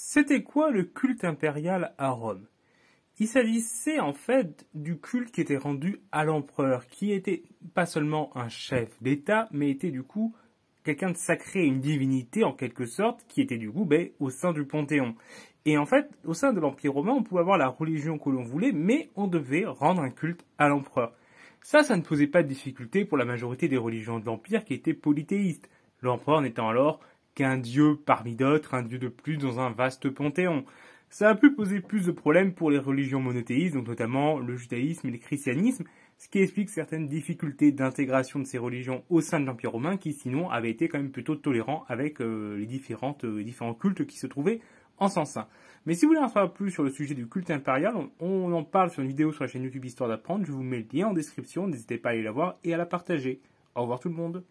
C'était quoi le culte impérial à Rome Il s'agissait en fait du culte qui était rendu à l'empereur, qui était pas seulement un chef d'État, mais était du coup quelqu'un de sacré, une divinité en quelque sorte, qui était du coup ben, au sein du Panthéon. Et en fait, au sein de l'Empire romain, on pouvait avoir la religion que l'on voulait, mais on devait rendre un culte à l'empereur. Ça, ça ne posait pas de difficulté pour la majorité des religions de l'Empire qui étaient polythéistes, l'empereur n'étant alors qu'un dieu parmi d'autres, un dieu de plus dans un vaste panthéon. Ça a pu poser plus de problèmes pour les religions monothéistes, donc notamment le judaïsme et le christianisme, ce qui explique certaines difficultés d'intégration de ces religions au sein de l'Empire romain, qui sinon avait été quand même plutôt tolérant avec euh, euh, les différents cultes qui se trouvaient en sens saint Mais si vous voulez en savoir plus sur le sujet du culte impérial, on en parle sur une vidéo sur la chaîne YouTube Histoire d'apprendre, je vous mets le lien en description, n'hésitez pas à aller la voir et à la partager. Au revoir tout le monde